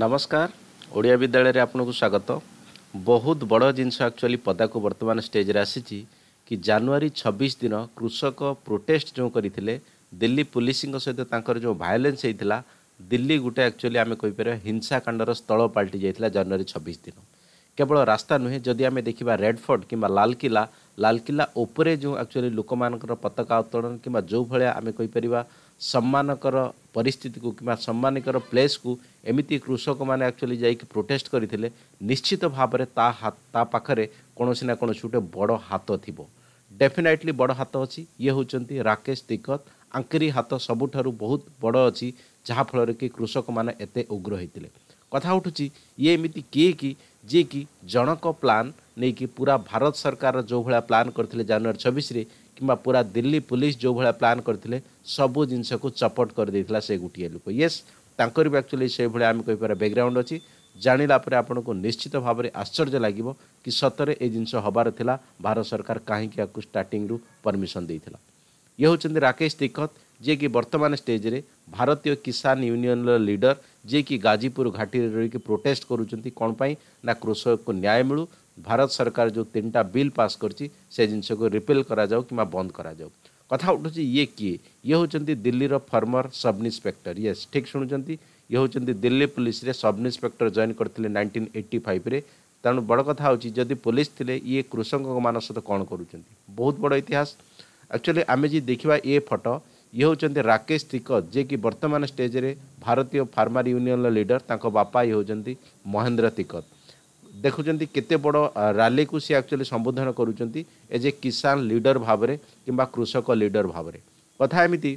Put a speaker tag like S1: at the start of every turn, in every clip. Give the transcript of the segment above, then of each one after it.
S1: ନମସ୍କାର ଓଡ଼ିଆ ବିଦ୍ୟାଳୟରେ ଆପଣଙ୍କୁ ସ୍ୱାଗତ ବହୁତ ବଡ଼ ଜିନିଷ ଆକ୍ଚୁଆଲି ପଦାକୁ ବର୍ତ୍ତମାନ ଷ୍ଟେଜ୍ରେ ଆସିଛି କି ଜାନୁଆରୀ ଛବିଶ ଦିନ କୃଷକ ପ୍ରୋଟେଷ୍ଟ ଯେଉଁ କରିଥିଲେ ଦିଲ୍ଲୀ ପୋଲିସଙ୍କ ସହିତ ତାଙ୍କର ଯେଉଁ ଭାଇଲେନ୍ସ ହେଇଥିଲା ଦିଲ୍ଲୀ ଗୋଟେ ଆକ୍ଚୁଆଲି ଆମେ କହିପାରିବା ହିଂସାକାଣ୍ଡର ସ୍ଥଳ ପାଲଟି ଯାଇଥିଲା ଜାନୁଆରୀ ଛବିଶ ଦିନ কেবল রাস্তা নুহে যদি আমি দেখা রেডফোর্ট কিংবা লালকিলা লালকিলা উপরে যে আকচুয়ালি লোক পতাকা উত্তোলন কিংবা যেভাবে আমি কইপারা সম্মানকর পরিস্থিতি কিংবা সম্মানিকর প্লেসকু এমিতি কৃষক মানে আকচুয়ালি যাই প্রোটেস্ট করে নিশ্চিত ভাবে তা তা পাখে কোণী না কোণী গোটে বড় হাত থিব ডেফিনেটলি বড় হাত অছি হচ্ছেন রাকেশ তিকত আঙ্কেরি হাত সবুঠার বহুত বড় অছি যাফলের কি কৃষক মানে এতে উগ্র হয়েছে কথা উঠুছি ইয়ে এমিতি কি কি ଯିଏକି ଜଣକ ପ୍ଲାନ୍ ନେଇକି ପୁରା ଭାରତ ସରକାର ଯେଉଁଭଳିଆ ପ୍ଲାନ୍ କରିଥିଲେ ଜାନୁଆରୀ ଛବିଶରେ କିମ୍ବା ପୁରା ଦିଲ୍ଲୀ ପୋଲିସ ଯେଉଁଭଳିଆ ପ୍ଲାନ୍ କରିଥିଲେ ସବୁ ଜିନିଷକୁ ଚପଟ କରିଦେଇଥିଲା ସେ ଗୋଟିଏ ଲୋକ ୟେସ୍ ତାଙ୍କର ବି ଆକ୍ଚୁଆଲି ସେଇଭଳିଆ ଆମେ କହିପାରିବା ବ୍ୟାକ୍ଗ୍ରାଉଣ୍ଡ ଅଛି ଜାଣିଲା ପରେ ଆପଣଙ୍କୁ ନିଶ୍ଚିତ ଭାବରେ ଆଶ୍ଚର୍ଯ୍ୟ ଲାଗିବ କି ସତରେ ଏ ଜିନିଷ ହେବାର ଥିଲା ଭାରତ ସରକାର କାହିଁକି ଆକୁ ଷ୍ଟାର୍ଟିଂରୁ ପରମିସନ୍ ଦେଇଥିଲା ଇଏ ହେଉଛନ୍ତି ରାକେଶ ଟିକତ ଯିଏକି ବର୍ତ୍ତମାନ ଷ୍ଟେଜ୍ରେ ଭାରତୀୟ କିଷାନ ୟୁନିୟନ୍ର ଲିଡର कि गाजीपुर घाटी रहीकि प्रोटेस्ट करूँ कौन पाई ना कृषक को न्याय मिलू भारत सरकार जो तीन टा बिल पास कर जिनस को रिपेल कर बंद कराऊ कथा उठू ये किए ये हूँ दिल्लीर फर्मर सब इन्स्पेक्टर ये ठीक शुणुंट ये हूँ दिल्ली पुलिस रे सब इन्स्पेक्टर जॉन करते नाइंटीन एट्टी फाइव तेणु बड़ कथा होदि पुलिस थे ये कृषक मान सहित कौन करुँच बहुत बड़ इतिहास एक्चुअली आम जी देखा ये फटो ଇଏ ହେଉଛନ୍ତି ରାକେଶ ଟିକତ ଯିଏକି ବର୍ତ୍ତମାନ ଷ୍ଟେଜ୍ରେ ଭାରତୀୟ ଫାର୍ମାର ୟୁନିୟନ୍ର ଲିଡର ତାଙ୍କ ବାପା ଇଏ ହେଉଛନ୍ତି ମହେନ୍ଦ୍ର ଟିକତ ଦେଖୁଛନ୍ତି କେତେ ବଡ଼ ରାଲିକୁ ସେ ଆକ୍ଚୁଆଲି ସମ୍ବୋଧନ କରୁଛନ୍ତି ଏଜ୍ ଏ କିଷାନ ଲିଡର ଭାବରେ କିମ୍ବା କୃଷକ ଲିଡର ଭାବରେ କଥା ଏମିତି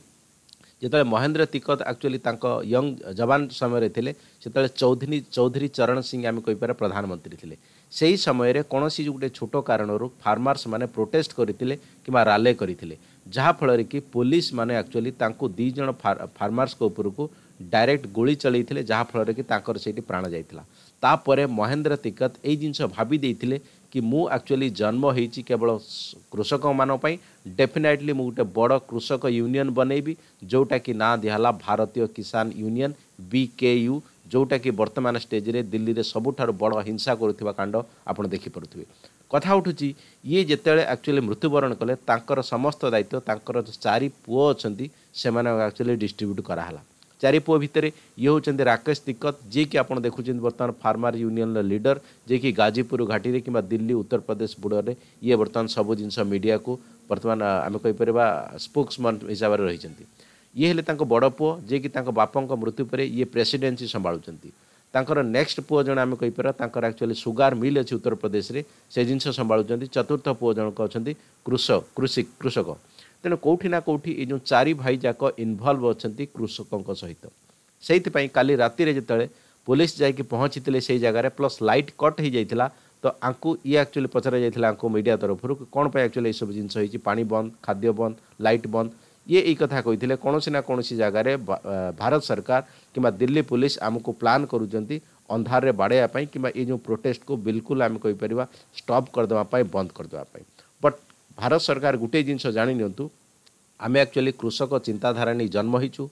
S1: ଯେତେବେଳେ ମହେନ୍ଦ୍ର ଟିକତ ଆକ୍ଚୁଆଲି ତାଙ୍କ ୟଙ୍ଗ ଯବାନ ସମୟରେ ଥିଲେ ସେତେବେଳେ ଚୌଧୁରୀ ଚୌଧୁରୀ ଚରଣ ସିଂ ଆମେ କହିପାରିବା ପ୍ରଧାନମନ୍ତ୍ରୀ ଥିଲେ ସେହି ସମୟରେ କୌଣସି ଗୋଟେ ଛୋଟ କାରଣରୁ ଫାର୍ମର୍ସ ମାନେ ପ୍ରୋଟେଷ୍ଟ କରିଥିଲେ କିମ୍ବା ରାଲେ କରିଥିଲେ जहाँफल कि पुलिस मैंने आकचुअली दीज फार्मर्स उपरकू डायरेक्ट गोली चलते जहाँफल कि प्राण जाता महेन्द्र तिकत यही जिनस भाभी कि मुझुअली जन्म केवल कृषक मानी डेफिनेटली मुझे गोटे बड़ कृषक यूनियन बनैबी जोटा कि ना दिहला भारतीय किसान यूनियन बीके बीकेयू जोटा कि बर्तमान स्टेज रे दिल्ली में सबुठ बड़ हिंसा करुवा कांड आप देखिपे कथा ये यते एक्चुअली मृत्युवरण कले तांकर समस्त दायित्व तांकर चारि पु अहिले समा आुली करा हला चारि पु भए हौ राश तिक्कत जिकि आउँदै बर्तारर युनियन लीडर जे जि गाजीपुर घाटी किबा दिल्ली उत्तर प्रदेश बुडर इए बर्तन सबै जिस मिडिया बर्तमान आम स्पोक्समा हिसाबले रहिले इले बड पु जिङ बाप मृत्यु परे ये प्रेसिडेंसी चाहिँ ତାଙ୍କର ନେକ୍ସଟ ପୁଅ ଜଣେ ଆମେ କହିପାରିବା ତାଙ୍କର ଆକ୍ଚୁଆଲି ସୁଗାର ମିଲ୍ ଅଛି ଉତ୍ତରପ୍ରଦେଶରେ ସେ ଜିନିଷ ସମ୍ଭାଳୁଛନ୍ତି ଚତୁର୍ଥ ପୁଅ ଜଣକ ଅଛନ୍ତି କୃଷକ କୃଷି କୃଷକ ତେଣୁ କେଉଁଠି ନା କେଉଁଠି ଏ ଯେଉଁ ଚାରି ଭାଇ ଯାକ ଇନଭଲ୍ଭ ଅଛନ୍ତି କୃଷକଙ୍କ ସହିତ ସେଇଥିପାଇଁ କାଲି ରାତିରେ ଯେତେବେଳେ ପୋଲିସ ଯାଇକି ପହଞ୍ଚିଥିଲେ ସେଇ ଜାଗାରେ ପ୍ଲସ୍ ଲାଇଟ୍ କଟ୍ ହେଇଯାଇଥିଲା ତ ଆଙ୍କୁ ଇଏ ଆକ୍ଚୁଆଲି ଯାଇଥିଲା ଆଙ୍କୁ ମିଡ଼ିଆ ତରଫରୁ କ'ଣ ପାଇଁ ଆକ୍ଚୁଆଲି ଏସବୁ ଜିନିଷ ହେଇଛି ପାଣି ବନ୍ଦ ଖାଦ୍ୟ ବନ୍ଦ ଲାଇଟ୍ ବନ୍ଦ ଇଏ ଏଇ କଥା କହିଥିଲେ କୌଣସି ନା କୌଣସି ଜାଗାରେ ଭାରତ ସରକାର କିମ୍ବା ଦିଲ୍ଲୀ ପୋଲିସ ଆମକୁ ପ୍ଲାନ୍ କରୁଛନ୍ତି ଅନ୍ଧାରରେ ବାଡ଼େଇବା ପାଇଁ କିମ୍ବା ଏଇ ଯେଉଁ ପ୍ରୋଟେଷ୍ଟକୁ ବିଲକୁଲ ଆମେ କହିପାରିବା ଷ୍ଟପ୍ କରିଦେବା ପାଇଁ ବନ୍ଦ କରିଦେବା ପାଇଁ ବଟ୍ ଭାରତ ସରକାର ଗୋଟିଏ ଜିନିଷ ଜାଣିନିଅନ୍ତୁ ଆମେ ଆକ୍ଚୁଆଲି କୃଷକ ଚିନ୍ତାଧାରା ନେଇ ଜନ୍ମ ହେଇଛୁ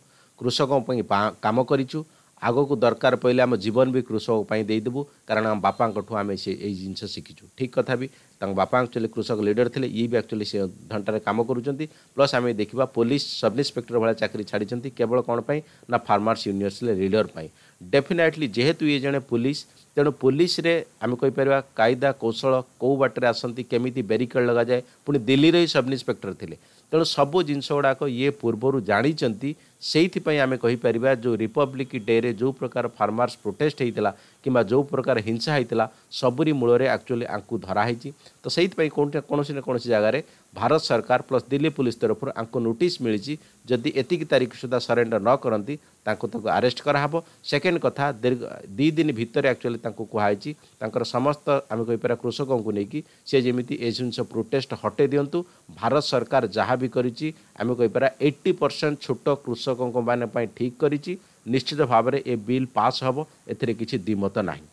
S1: କୃଷକଙ୍କ ପାଇଁ କାମ କରିଛୁ ଆଗକୁ ଦରକାର ପଡ଼ିଲେ ଆମ ଜୀବନ ବି କୃଷକ ପାଇଁ ଦେଇଦେବୁ କାରଣ ଆମ ବାପାଙ୍କଠୁ ଆମେ ସେ ଏଇ ଜିନିଷ ଶିଖିଛୁ ଠିକ୍ କଥା ବି ତାଙ୍କ ବାପା ଆକ୍ଚୁଆଲି କୃଷକ ଲିଡର୍ ଥିଲେ ଇଏ ବି ଆକ୍ଚୁଆଲି ସେ ଘଣ୍ଟାରେ କାମ କରୁଛନ୍ତି ପ୍ଲସ୍ ଆମେ ଦେଖିବା ପୋଲିସ ସବ୍ ଇନ୍ସପେକ୍ଟର ଭଳିଆ ଚାକିରି ଛାଡ଼ିଛନ୍ତି କେବଳ କ'ଣ ପାଇଁ ନା ଫାର୍ମର୍ସ ୟୁନିଭର୍ସିଟିରେ ଲିଡର୍ ପାଇଁ ଡେଫିନାଇଟଲି ଯେହେତୁ ଇଏ ଜଣେ ପୋଲିସ ତେଣୁ ପୋଲିସରେ ଆମେ କହିପାରିବା କାଇଦା କୌଶଳ କେଉଁ ବାଟରେ ଆସନ୍ତି କେମିତି ବ୍ୟାରିକେଡ଼ ଲଗାଯାଏ ପୁଣି ଦିଲ୍ଲୀରେ ହିଁ ସବ୍ ଇନ୍ସପେକ୍ଟର ଥିଲେ ତେଣୁ ସବୁ ଜିନିଷ ଗୁଡ଼ାକ ଇଏ ପୂର୍ବରୁ ଜାଣିଛନ୍ତି ସେଇଥିପାଇଁ ଆମେ କହିପାରିବା ଯେଉଁ ରିପବ୍ଲିକ୍ ଡେରେ ଯେଉଁ ପ୍ରକାର ଫାର୍ମର୍ସ ପ୍ରୋଟେଷ୍ଟ ହୋଇଥିଲା କିମ୍ବା ଯେଉଁ ପ୍ରକାର ହିଂସା ହୋଇଥିଲା ସବୁରି ମୂଳରେ ଆକ୍ଚୁଆଲି ଆଙ୍କୁ ଧରାହୋଇଛି ତ ସେଇଥିପାଇଁ କେଉଁଠି କୌଣସି ନା କୌଣସି ଜାଗାରେ ଭାରତ ସରକାର ପ୍ଲସ୍ ଦିଲ୍ଲୀ ପୋଲିସ୍ ତରଫରୁ ଆଙ୍କୁ ନୋଟିସ୍ ମିଳିଛି ଯଦି ଏତିକି ତାରିଖ ସୁଦ୍ଧା ସରେଣ୍ଡର ନ କରନ୍ତି ତାଙ୍କୁ ତାଙ୍କୁ ଆରେଷ୍ଟ କରାହେବ ସେକେଣ୍ଡ କଥା ଦୀର୍ଘ ଦୁଇ ଦିନ ଭିତରେ ଆକ୍ଚୁଆଲି ତାଙ୍କୁ କୁହାଯାଇଛି ତାଙ୍କର ସମସ୍ତ ଆମେ କହିପାରିବା କୃଷକଙ୍କୁ ନେଇକି ସେ ଯେମିତି ଏ ଜିନିଷ ପ୍ରୋଟେଷ୍ଟ ହଟେଇ ଦିଅନ୍ତୁ ଭାରତ ସରକାର ଯାହା ବି କରିଛି ଆମେ କହିପାରିବା ଏଇଟି ପରସେଣ୍ଟ ଛୋଟ କୃଷକ କୃଷକଙ୍କ ମାନଙ୍କ ପାଇଁ ଠିକ୍ କରିଛି ନିଶ୍ଚିତ ଭାବରେ ଏ ବିଲ୍ ପାସ୍ ହେବ ଏଥିରେ କିଛି ଦ୍ୱିମତ ନାହିଁ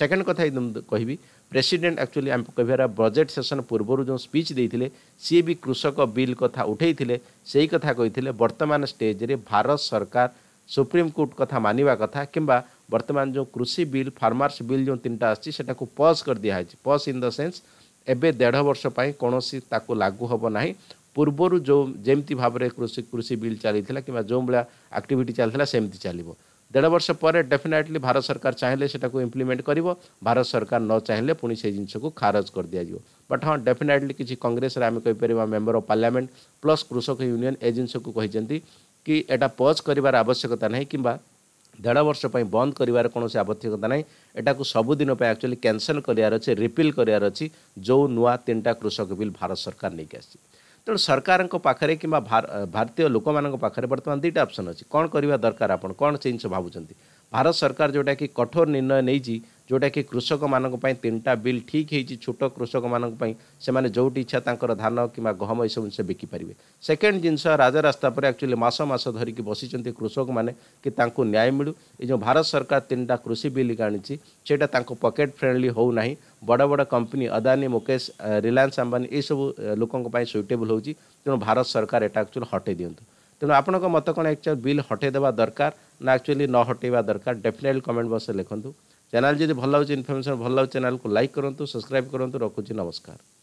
S1: ସେକେଣ୍ଡ କଥା କହିବି ପ୍ରେସିଡେଣ୍ଟ ଆକ୍ଚୁଆଲି ଆମେ କହିବାର ବଜେଟ୍ ସେସନ୍ ପୂର୍ବରୁ ଯେଉଁ ସ୍ପିଚ୍ ଦେଇଥିଲେ ସିଏ ବି କୃଷକ ବିଲ୍ କଥା ଉଠାଇଥିଲେ ସେଇ କଥା କହିଥିଲେ ବର୍ତ୍ତମାନ ଷ୍ଟେଜ୍ରେ ଭାରତ ସରକାର ସୁପ୍ରିମକୋର୍ଟ କଥା ମାନିବା କଥା କିମ୍ବା ବର୍ତ୍ତମାନ ଯେଉଁ କୃଷି ବିଲ୍ ଫାର୍ମର୍ସ ବିଲ୍ ଯେଉଁ ତିନିଟା ଆସିଛି ସେଟାକୁ ପଜ୍ ହେଇଛି ପଜ୍ ଇନ୍ ଦ ସେନ୍ସ ଏବେ ଦେଢ଼ ବର୍ଷ ପାଇଁ କୌଣସି ତାକୁ ଲାଗୁ ହେବ ନାହିଁ ପୂର୍ବରୁ ଯେଉଁ ଯେମିତି ଭାବରେ କୃଷି କୃଷି ବିଲ୍ ଚାଲିଥିଲା କିମ୍ବା ଯେଉଁଭଳିଆ ଆକ୍ଟିଭିଟି ଚାଲିଥିଲା ସେମିତି ଚାଲିବ ଦେଢ଼ ବର୍ଷ ପରେ ଡେଫିନେଟଲି ଭାରତ ସରକାର ଚାହିଁଲେ ସେଟାକୁ ଇମ୍ପ୍ଲିମେଣ୍ଟ କରିବ ଭାରତ ସରକାର ନ ଚାହିଁଲେ ପୁଣି ସେ ଜିନିଷକୁ ଖାରଜ କରିଦିଆଯିବ ବଟ୍ ହଁ ଡେଫିନେଟଲି କିଛି କଂଗ୍ରେସରେ ଆମେ କହିପାରିବା ମେମ୍ବର ଅଫ୍ ପାର୍ଲାମେଣ୍ଟ ପ୍ଲସ୍ କୃଷକ ୟୁନିୟନ୍ ଏ ଜିନିଷକୁ କହିଛନ୍ତି କି ଏଇଟା ପଜ୍ କରିବାର ଆବଶ୍ୟକତା ନାହିଁ କିମ୍ବା ଦେଢ଼ ବର୍ଷ ପାଇଁ ବନ୍ଦ କରିବାର କୌଣସି ଆବଶ୍ୟକତା ନାହିଁ ଏଟାକୁ ସବୁଦିନ ପାଇଁ ଆକ୍ଚୁଆଲି କ୍ୟାନସଲ୍ କରିବାର ଅଛି ରିପିଲ୍ କରିବାର ଅଛି ଯେଉଁ ନୂଆ ତିନିଟା କୃଷକ ବିଲ୍ ଭାରତ ସରକାର ନେଇକି ଆସିଛି ତେଣୁ ସରକାରଙ୍କ ପାଖରେ କିମ୍ବା ଭାରତୀୟ ଲୋକମାନଙ୍କ ପାଖରେ ବର୍ତ୍ତମାନ ଦୁଇଟା ଅପସନ୍ ଅଛି କ'ଣ କରିବା ଦରକାର ଆପଣ କ'ଣ ସେ ଜିନିଷ ଭାବୁଛନ୍ତି ଭାରତ ସରକାର ଯେଉଁଟାକି କଠୋର ନିର୍ଣ୍ଣୟ ନେଇଛି ଯେଉଁଟାକି କୃଷକମାନଙ୍କ ପାଇଁ ତିନିଟା ବିଲ୍ ଠିକ୍ ହେଇଛି ଛୋଟ କୃଷକମାନଙ୍କ ପାଇଁ ସେମାନେ ଯେଉଁଠି ଇଚ୍ଛା ତାଙ୍କର ଧାନ କିମ୍ବା ଗହମ ଏସବୁ ଜିନିଷ ବିକିପାରିବେ ସେକେଣ୍ଡ ଜିନିଷ ରାଜରାସ୍ତା ପରେ ଆକ୍ଚୁଆଲି ମାସ ମାସ ଧରିକି ବସିଛନ୍ତି କୃଷକମାନେ କି ତାଙ୍କୁ ନ୍ୟାୟ ମିଳୁ ଏ ଯେଉଁ ଭାରତ ସରକାର ତିନିଟା କୃଷି ବିଲ୍ ଆଣିଛି ସେଇଟା ତାଙ୍କ ପକେଟ୍ ଫ୍ରେଣ୍ଡଲି ହେଉନାହିଁ ବଡ଼ ବଡ଼ କମ୍ପାନୀ ଅଦାନୀ ମୁକେଶ ରିଲାୟନ୍ସ ଆମ୍ବାନୀ ଏସବୁ ଲୋକଙ୍କ ପାଇଁ ସୁଇଟେବୁଲ୍ ହେଉଛି ତେଣୁ ଭାରତ ସରକାର ଏଟା ଆକ୍ଚୁଆଲି ହଟେଇ ଦିଅନ୍ତୁ ତେଣୁ ଆପଣଙ୍କ ମତ କ'ଣ ଆକ୍ଚୁଆଲି ବିଲ୍ ହଟେଇଦେବା ଦରକାର ନା ଆକ୍ଚୁଆଲି ନ ହଟେଇବା ଦରକାର ଡେଫିନେଟଲି କମେଣ୍ଟ ବକ୍ସରେ ଲେଖନ୍ତୁ ଚ୍ୟାନେଲ୍ ଯଦି ଭଲ ଲାଗୁଛି ଇନଫର୍ମେସନ୍ ଭଲ ଲାଗୁଛି ଚ୍ୟାନେଲ୍କୁ ଲାଇକ୍ କରନ୍ତୁ ସବସ୍କ୍ରାଇବ୍ କରନ୍ତୁ ରଖୁଛି ନମସ୍କାର